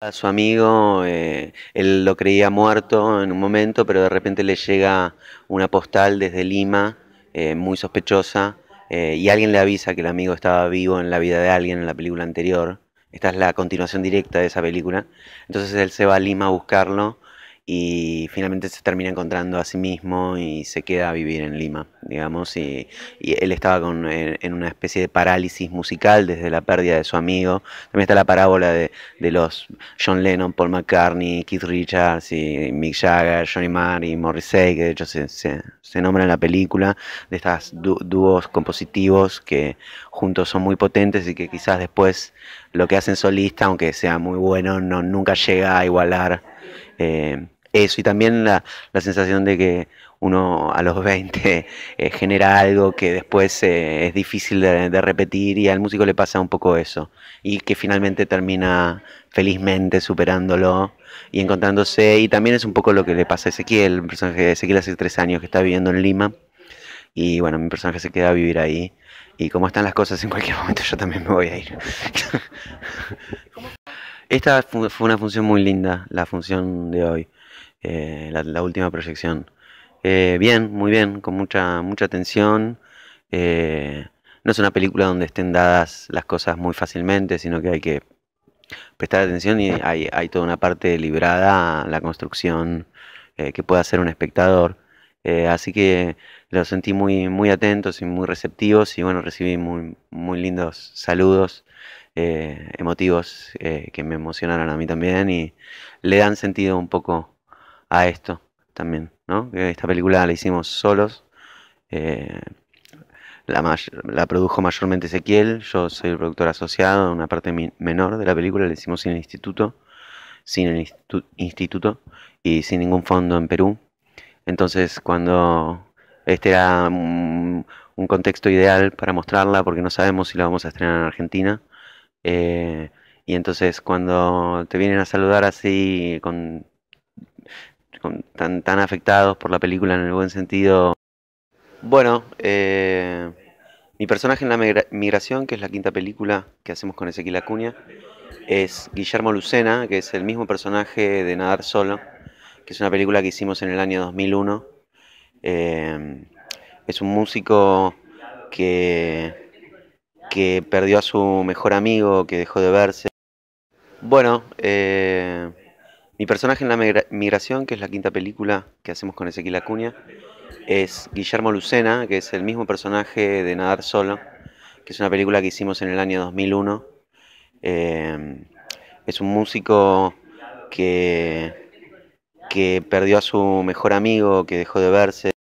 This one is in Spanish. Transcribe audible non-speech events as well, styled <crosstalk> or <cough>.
A su amigo, eh, él lo creía muerto en un momento, pero de repente le llega una postal desde Lima, eh, muy sospechosa, eh, y alguien le avisa que el amigo estaba vivo en la vida de alguien en la película anterior. Esta es la continuación directa de esa película. Entonces él se va a Lima a buscarlo y finalmente se termina encontrando a sí mismo y se queda a vivir en Lima, digamos, y, él estaba con, en, una especie de parálisis musical desde la pérdida de su amigo. También está la parábola de, los John Lennon, Paul McCartney, Keith Richards, y Mick Jagger, Johnny Marr y Morrissey, que de hecho se, nombra en la película, de estos dúos compositivos que juntos son muy potentes y que quizás después lo que hacen solista, aunque sea muy bueno, no, nunca llega a igualar. Eh, eso y también la, la sensación de que uno a los 20 <laughs> eh, genera algo que después eh, es difícil de, repetir y al músico le pasa un poco eso y que finalmente termina felizmente superándolo y encontrándose y también es un poco lo que le pasa a Ezequiel, el personaje de Ezequiel hace tres años que está viviendo en Lima y bueno, mi personaje se queda a vivir ahí y como están las cosas en cualquier momento yo también me voy a ir. <laughs> Esta fue una función muy linda, la función de hoy. Eh, la, última proyección. Eh, bien, muy bien, con mucha, mucha atención eh, no es una película donde estén dadas las cosas muy fácilmente, sino que hay que prestar atención y hay, toda una parte librada la construcción que pueda hacer un espectador. así que los sentí muy, muy atentos y muy receptivos y bueno, recibí muy, lindos saludos emotivos que me emocionaron a mí también y le dan sentido un poco a esto también, ¿no? Esta película la hicimos solos. Eh, la, produjo mayormente Ezequiel, yo soy el productor asociado, una parte menor de la película la hicimos sin el instituto, sin el instituto y sin ningún fondo en Perú. Entonces cuando este era un, contexto ideal para mostrarla porque no sabemos si la vamos a estrenar en Argentina. Eh, y entonces cuando te vienen a saludar así con tan, tan afectados por la película en el buen sentido. Bueno, eh, mi personaje en La Migración, que es la quinta película que hacemos con Ezequiel Acuña, es Guillermo Lucena, que es el mismo personaje de Nadar Solo, que es una película que hicimos en el año 2001. Eh, es un músico que, que perdió a su mejor amigo, que dejó de verse. Bueno, eh, mi personaje en La Migración, que es la quinta película que hacemos con Ezequiel Acuña, es Guillermo Lucena, que es el mismo personaje de Nadar Solo, que es una película que hicimos en el año 2001. Eh, es un músico que, que perdió a su mejor amigo, que dejó de verse.